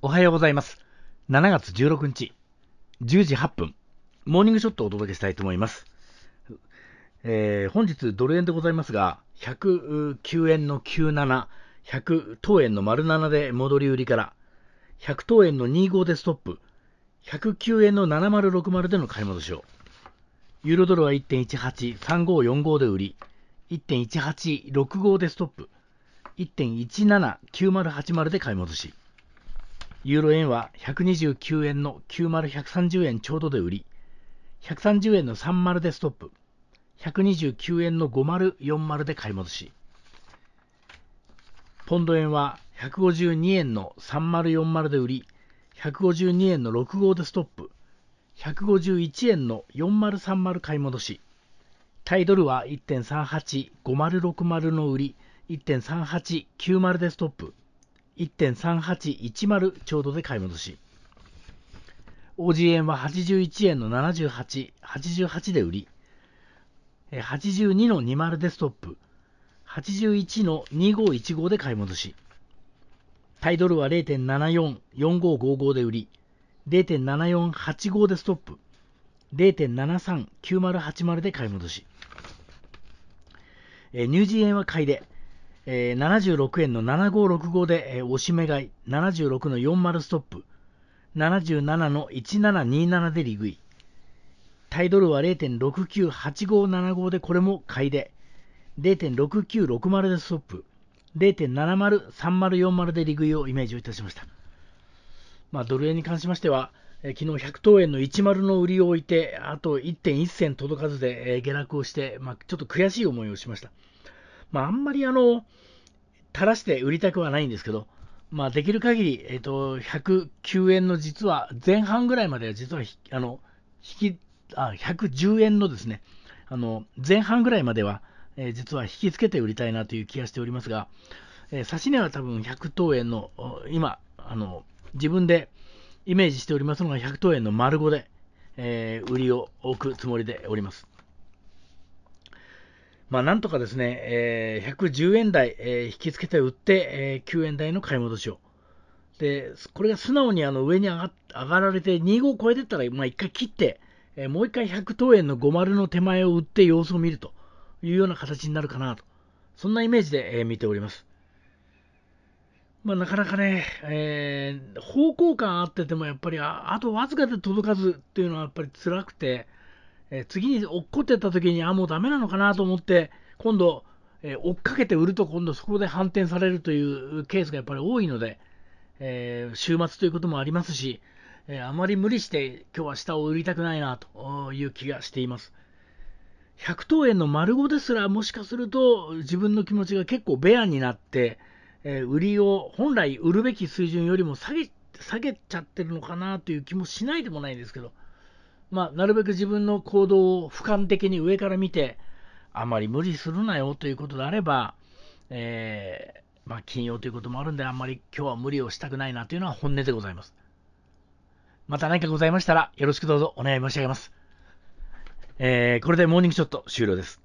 おはようございます。7月16日、10時8分、モーニングショットをお届けしたいと思います。えー、本日ドル円でございますが、109円の97、100等円の丸7で戻り売りから、100等円の25でストップ、109円の7060での買い戻しを。ユーロドルは1.18、3545で売り、1.1865でストップ、1.179080で買い戻し。ユーロ円は129円の90130円ちょうどで売り、130円の30でストップ、129円の5040で買い戻し、ポンド円は152円の3040で売り、152円の65でストップ、151円の4030買い戻し、タイドルは1.385060の売り、1.3890でストップ、1.3810ちょうどで買い戻し。OG 円は81円の78、88で売り、82の20でストップ、81の2515で買い戻し。タイドルは0.744555で売り、0.7485でストップ、0.739080で買い戻し。えニュージー円は買いで、えー、76円の7565で、えー、押し目買い、76の40ストップ、77の1727で利食い。タイドルは0.698575でこれも買いで、0.6960でストップ、0.703040で利食いをイメージをいたしました。まあ、ドル円に関しましては、えー、昨日100等円の10の売りを置いて、あと1.1銭届かずで、えー、下落をして、まあ、ちょっと悔しい思いをしました。まあ、あんまりあの、垂らして売りたくはないんですけど、まあ、できる限り、えっ、ー、と、109円の実は、前半ぐらいまでは実は、あの、引き、あ、110円のですね、あの、前半ぐらいまでは、えー、実は引きつけて売りたいなという気がしておりますが、えー、指値は多分100等円の、今、あの、自分でイメージしておりますのが100等円の丸5で、えー、売りを置くつもりでおります。まあ、なんとかですね、えー、110円台、えー、引きつけて売って、えー、9円台の買い戻しを。で、これが素直にあの上に上が上がられて、25を超えてったら、まあ、1回切って、えー、もう1回100等円の50の手前を売って様子を見るというような形になるかなと。そんなイメージで、えー、見ております。まあ、なかなかね、えー、方向感あっててもやっぱりあ、あとわずかで届かずっていうのはやっぱり辛くて、え次に落っこってた時に、あ、もうダメなのかなと思って、今度、え追っかけて売ると今度そこで反転されるというケースがやっぱり多いので、えー、週末ということもありますし、えー、あまり無理して今日は下を売りたくないなという気がしています。100等円の丸5ですらもしかすると自分の気持ちが結構ベアになって、えー、売りを本来売るべき水準よりも下げ下げちゃってるのかなという気もしないでもないですけど、まあ、なるべく自分の行動を俯瞰的に上から見て、あまり無理するなよということであれば、えー、まあ、金曜ということもあるんで、あんまり今日は無理をしたくないなというのは本音でございます。また何かございましたら、よろしくどうぞお願い申し上げます。えー、これでモーニングショット終了です。